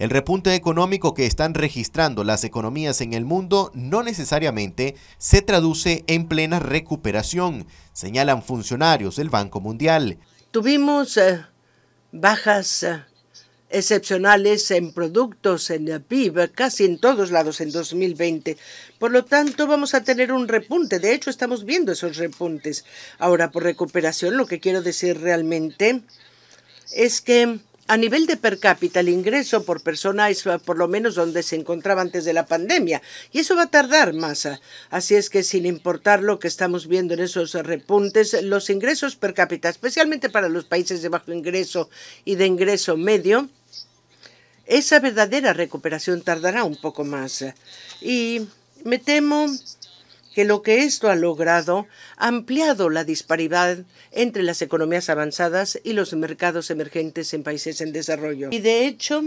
El repunte económico que están registrando las economías en el mundo no necesariamente se traduce en plena recuperación, señalan funcionarios del Banco Mundial. Tuvimos eh, bajas eh, excepcionales en productos, en el eh, PIB, casi en todos lados en 2020. Por lo tanto, vamos a tener un repunte. De hecho, estamos viendo esos repuntes. Ahora, por recuperación, lo que quiero decir realmente es que a nivel de per cápita, el ingreso por persona es eh, por lo menos donde se encontraba antes de la pandemia. Y eso va a tardar más. Ah. Así es que sin importar lo que estamos viendo en esos repuntes, los ingresos per cápita, especialmente para los países de bajo ingreso y de ingreso medio, esa verdadera recuperación tardará un poco más. Ah. Y me temo que lo que esto ha logrado ha ampliado la disparidad entre las economías avanzadas y los mercados emergentes en países en desarrollo. Y de hecho,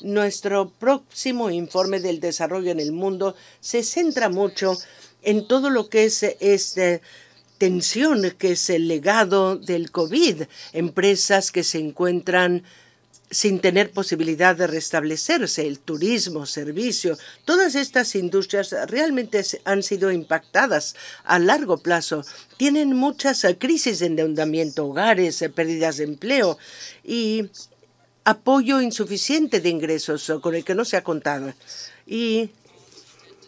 nuestro próximo informe del desarrollo en el mundo se centra mucho en todo lo que es esta tensión que es el legado del COVID, empresas que se encuentran sin tener posibilidad de restablecerse, el turismo, servicio, todas estas industrias realmente han sido impactadas a largo plazo. Tienen muchas crisis de endeudamiento, hogares, pérdidas de empleo y apoyo insuficiente de ingresos con el que no se ha contado. Y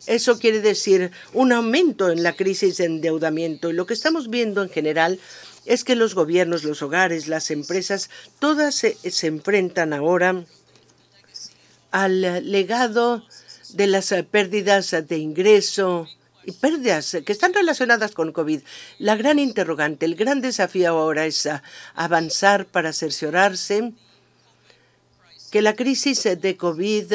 eso quiere decir un aumento en la crisis de endeudamiento. Y lo que estamos viendo en general es que los gobiernos, los hogares, las empresas, todas se, enfrentan ahora al legado de las pérdidas de ingreso y pérdidas que están relacionadas con COVID. La gran interrogante, el gran desafío ahora es avanzar para cerciorarse que la crisis de COVID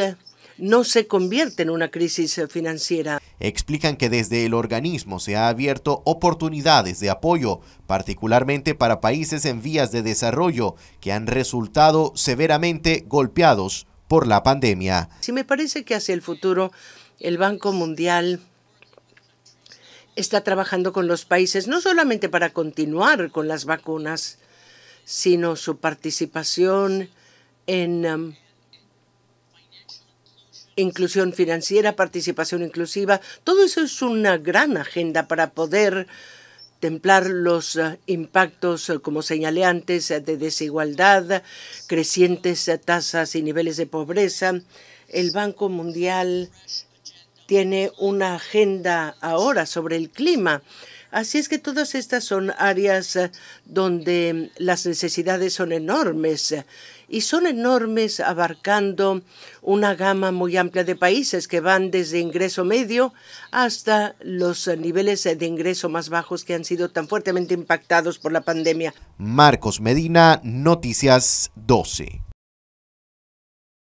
no se convierte en una crisis financiera explican que desde el organismo se ha abierto oportunidades de apoyo, particularmente para países en vías de desarrollo que han resultado severamente golpeados por la pandemia. Si me parece que hacia el futuro el Banco Mundial está trabajando con los países no solamente para continuar con las vacunas, sino su participación en um, inclusión financiera, participación inclusiva. Todo eso es una gran agenda para poder templar los eh, impactos, eh, como señalé antes, eh, de desigualdad, crecientes tasas y niveles de pobreza. El Banco Mundial tiene una agenda ahora sobre el clima Así es que todas estas son áreas eh, donde mm, las necesidades son enormes eh, y son enormes abarcando una gama muy amplia de países que van desde ingreso medio hasta los eh, niveles de ingreso más bajos que han sido tan fuertemente impactados por la pandemia. Marcos Medina, Noticias 12.